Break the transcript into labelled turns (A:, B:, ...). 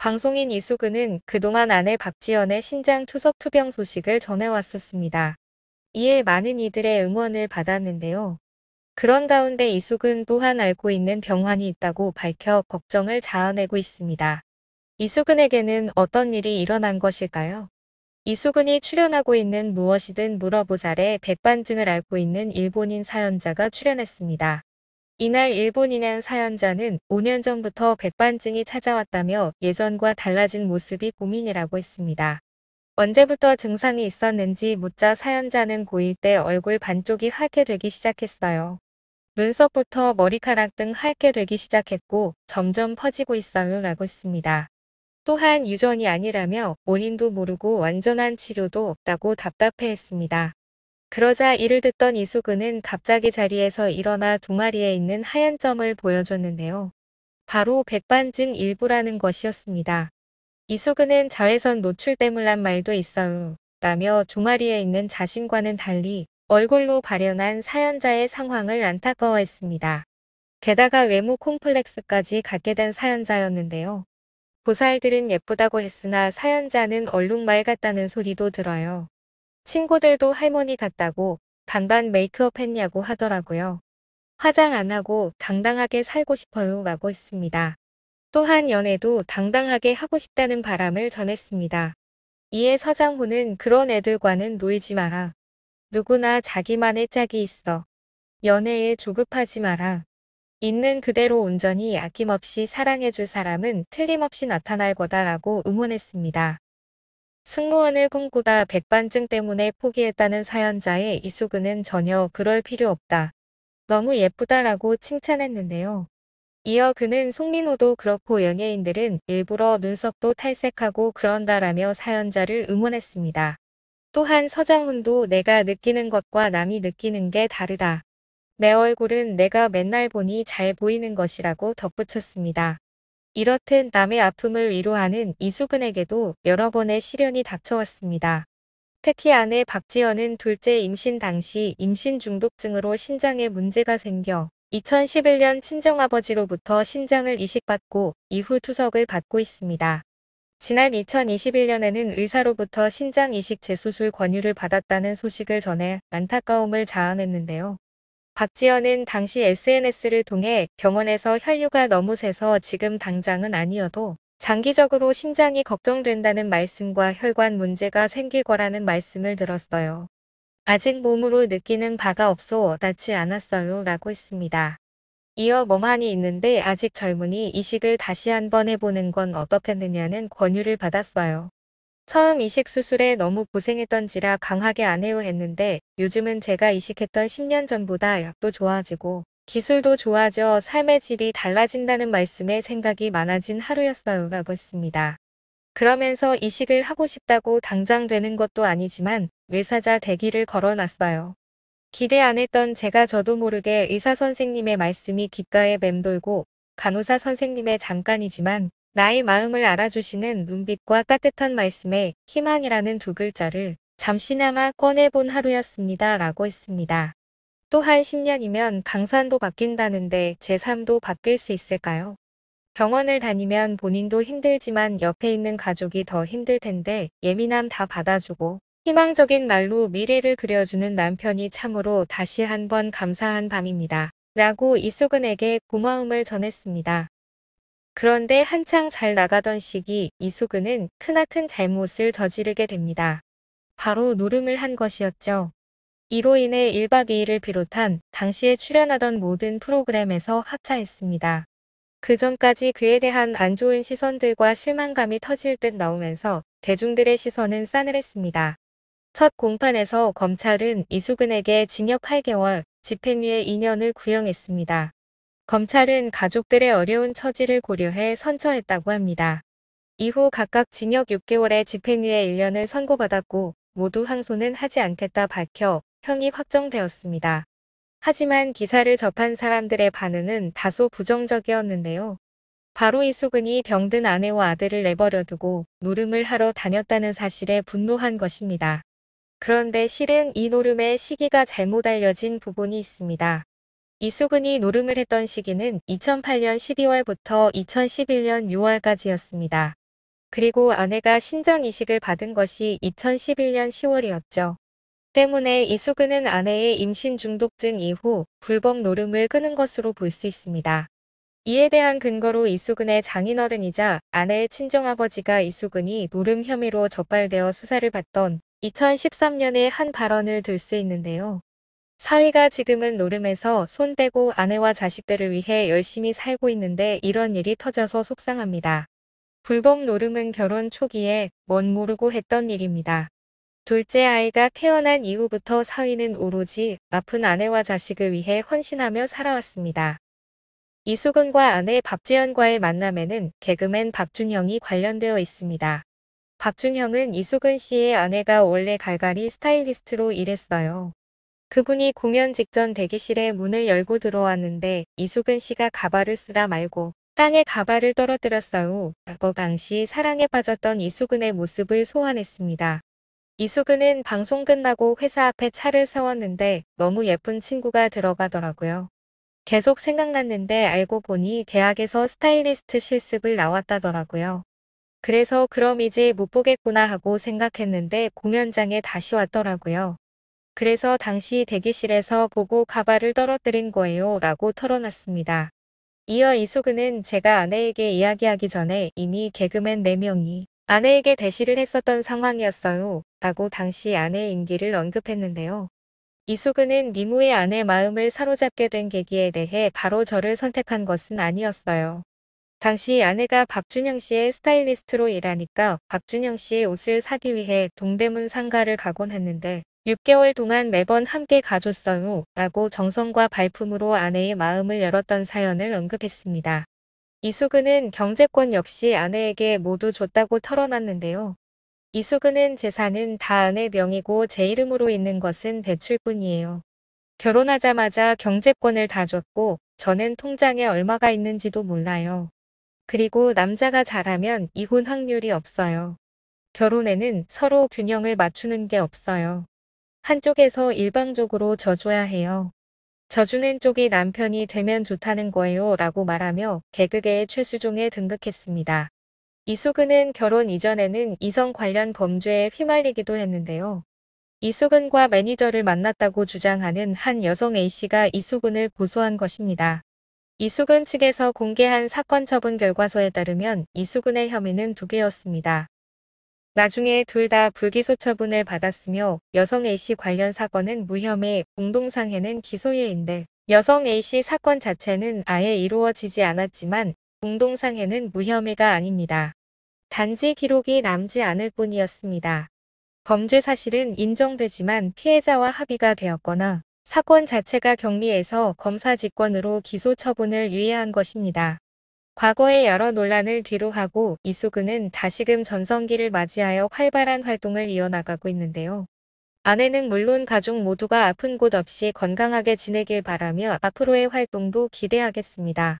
A: 방송인 이수근은 그동안 아내 박지연의 신장 투석 투병 소식을 전해왔었습니다. 이에 많은 이들의 응원을 받았는데요. 그런 가운데 이수근 또한 앓고 있는 병환이 있다고 밝혀 걱정을 자아내고 있습니다. 이수근에게는 어떤 일이 일어난 것일까요? 이수근이 출연하고 있는 무엇이든 물어보살에 백반증을 앓고 있는 일본인 사연자가 출연했습니다. 이날 일본인한 사연자는 5년 전부터 백반증이 찾아왔다며 예전과 달라진 모습이 고민이라고 했습니다. 언제부터 증상이 있었는지 묻자 사연자는 고1 때 얼굴 반쪽이 하얗게 되기 시작했어요. 눈썹부터 머리카락 등 하얗게 되기 시작했고 점점 퍼지고 있어요 라고 했습니다. 또한 유전이 아니라며 원인도 모르고 완전한 치료도 없다고 답답해했습니다. 그러자 이를 듣던 이수근은 갑자기 자리에서 일어나 두 마리에 있는 하얀 점을 보여줬는데요. 바로 백반증 일부라는 것이었습니다. 이수근은 자외선 노출 때문란 말도 있어요. 라며 두마리에 있는 자신과는 달리 얼굴로 발현한 사연자의 상황을 안타까워했습니다. 게다가 외모 콤플렉스까지 갖게 된 사연자였는데요. 보살들은 예쁘다고 했으나 사연자는 얼룩말 같다는 소리도 들어요. 친구들도 할머니 같다고 반반 메이크업 했냐고 하더라고요. 화장 안 하고 당당하게 살고 싶어요 라고 했습니다. 또한 연애도 당당하게 하고 싶다는 바람을 전했습니다. 이에 서장훈은 그런 애들과는 놀지 마라. 누구나 자기만의 짝이 있어. 연애에 조급하지 마라. 있는 그대로 온전히 아낌없이 사랑해줄 사람은 틀림없이 나타날 거다라고 응원했습니다. 승무원을 꿈꾸다 백반증 때문에 포기했다는 사연자의 이수근은 전혀 그럴 필요 없다. 너무 예쁘다라고 칭찬했는데요. 이어 그는 송민호도 그렇고 연예인들은 일부러 눈썹도 탈색하고 그런다라며 사연자를 응원했습니다. 또한 서장훈도 내가 느끼는 것과 남이 느끼는 게 다르다. 내 얼굴은 내가 맨날 보니 잘 보이는 것이라고 덧붙였습니다. 이렇듯 남의 아픔을 위로하는 이수근에게도 여러 번의 시련이 닥쳐왔습니다. 특히 아내 박지연은 둘째 임신 당시 임신 중독증으로 신장에 문제가 생겨 2011년 친정아버지로부터 신장을 이식받고 이후 투석을 받고 있습니다. 지난 2021년에는 의사로부터 신장 이식 재수술 권유를 받았다는 소식을 전해 안타까움을 자아냈는데요. 박지연은 당시 SNS를 통해 병원에서 혈류가 너무 세서 지금 당장은 아니어도 장기적으로 심장이 걱정된다는 말씀과 혈관 문제가 생길 거라는 말씀을 들었어요. 아직 몸으로 느끼는 바가 없어 낫지 않았어요 라고 했습니다. 이어 몸안이 있는데 아직 젊으니 이식을 다시 한번 해보는 건 어떻겠느냐는 권유를 받았어요. 처음 이식 수술에 너무 고생했던지라 강하게 안 해요 했는데 요즘은 제가 이식했던 10년 전보다 약도 좋아지고 기술도 좋아져 삶의 질이 달라진다는 말씀에 생각이 많아진 하루였어요 라고 했습니다. 그러면서 이식을 하고 싶다고 당장 되는 것도 아니지만 외사자 대기를 걸어놨어요. 기대 안 했던 제가 저도 모르게 의사 선생님의 말씀이 귓가에 맴돌고 간호사 선생님의 잠깐이지만 나의 마음을 알아주시는 눈빛과 따뜻한 말씀에 희망이라는 두 글자를 잠시나마 꺼내본 하루였습니다. 라고 했습니다. 또 한 10년이면 강산도 바뀐다는데 제 삶도 바뀔 수 있을까요? 병원을 다니면 본인도 힘들지만 옆에 있는 가족이 더 힘들 텐데 예민함 다 받아주고 희망적인 말로 미래를 그려주는 남편이 참으로 다시 한번 감사한 밤입니다. 라고 이수근에게 고마움을 전했습니다. 그런데 한창 잘 나가던 시기 이수근은 크나큰 잘못을 저지르게 됩니다. 바로 노름을 한 것이었죠. 이로 인해 1박 2일을 비롯한 당시에 출연하던 모든 프로그램에서 하차했습니다. 그 전까지 그에 대한 안 좋은 시선들과 실망감이 터질 듯 나오면서 대중들의 시선은 싸늘했습니다. 첫 공판에서 검찰은 이수근에게 징역 8개월, 집행유예 2년을 구형했습니다. 검찰은 가족들의 어려운 처지를 고려해 선처했다고 합니다. 이후 각각 징역 6개월의 집행유예 1년을 선고받았고 모두 항소는 하지 않겠다 밝혀 형이 확정되었습니다. 하지만 기사를 접한 사람들의 반응은 다소 부정적이었는데요. 바로 이수근이 병든 아내와 아들을 내버려두고 노름을 하러 다녔다는 사실에 분노한 것입니다. 그런데 실은 이 노름의 시기가 잘못 알려진 부분이 있습니다. 이수근이 노름을 했던 시기는 2008년 12월부터 2011년 6월까지였습니다. 그리고 아내가 신장 이식을 받은 것이 2011년 10월이었죠. 때문에 이수근은 아내의 임신 중독증 이후 불법 노름을 끄는 것으로 볼 수 있습니다. 이에 대한 근거로 이수근의 장인어른이자 아내의 친정아버지가 이수근이 노름 혐의로 적발되어 수사를 받던 2013년의 한 발언을 들 수 있는데요. 사위가 지금은 노름에서 손 떼고 아내와 자식들을 위해 열심히 살고 있는데 이런 일이 터져서 속상합니다. 불법 노름은 결혼 초기에 뭔 모르고 했던 일입니다. 둘째 아이가 태어난 이후부터 사위는 오로지 아픈 아내와 자식을 위해 헌신하며 살아왔습니다. 이수근과 아내 박지연과의 만남에는 개그맨 박준형이 관련되어 있습니다. 박준형은 이수근 씨의 아내가 원래 갈갈이 스타일리스트로 일했어요. 그분이 공연 직전 대기실에 문을 열고 들어왔는데 이수근 씨가 가발을 쓰다 말고 땅에 가발을 떨어뜨렸어요. 과거 그 당시 사랑에 빠졌던 이수근의 모습을 소환했습니다. 이수근은 방송 끝나고 회사 앞에 차를 세웠는데 너무 예쁜 친구가 들어가더라고요. 계속 생각났는데 알고 보니 대학에서 스타일리스트 실습을 나왔다더라고요. 그래서 그럼 이제 못 보겠구나 하고 생각했는데 공연장에 다시 왔더라고요. 그래서 당시 대기실에서 보고 가발을 떨어뜨린 거예요 라고 털어놨습니다. 이어 이수근은 제가 아내에게 이야기하기 전에 이미 개그맨 4명이 아내에게 대시를 했었던 상황이었어요 라고 당시 아내의 임기를 언급했는데요. 이수근은 미무의 아내 마음을 사로잡게 된 계기에 대해 바로 저를 선택한 것은 아니었어요. 당시 아내가 박준영 씨의 스타일리스트로 일하니까 박준영 씨의 옷을 사기 위해 동대문 상가를 가곤 했는데 6개월 동안 매번 함께 가줬어요 라고 정성과 발품으로 아내의 마음을 열었던 사연을 언급했습니다. 이수근은 경제권 역시 아내에게 모두 줬다고 털어놨는데요. 이수근은 재산은 다 아내 명의고 제 이름으로 있는 것은 대출뿐이에요. 결혼하자마자 경제권을 다 줬고 저는 통장에 얼마가 있는지도 몰라요. 그리고 남자가 잘하면 이혼 확률이 없어요. 결혼에는 서로 균형을 맞추는 게 없어요. 한쪽에서 일방적으로 져줘야 해요. 져주는 쪽이 남편이 되면 좋다는 거예요 라고 말하며 개그계의 최수종에 등극했습니다. 이수근은 결혼 이전에는 이성 관련 범죄에 휘말리기도 했는데요. 이수근과 매니저를 만났다고 주장하는 한 여성 A씨가 이수근을 고소한 것입니다. 이수근 측에서 공개한 사건 처분 결과서에 따르면 이수근의 혐의는 두 개였습니다. 나중에 둘 다 불기소 처분을 받았으며 여성 A씨 관련 사건은 무혐의, 공동상해는 기소유예인데 여성 A씨 사건 자체는 아예 이루어지지 않았지만 공동상해는 무혐의가 아닙니다. 단지 기록이 남지 않을 뿐이었습니다. 범죄 사실은 인정되지만 피해자와 합의가 되었거나 사건 자체가 경미해서 검사 직권으로 기소 처분을 유예한 것입니다. 과거의 여러 논란을 뒤로하고 이수근은 다시금 전성기를 맞이하여 활발한 활동을 이어나가고 있는데요. 아내는 물론 가족 모두가 아픈 곳 없이 건강하게 지내길 바라며 앞으로의 활동도 기대하겠습니다.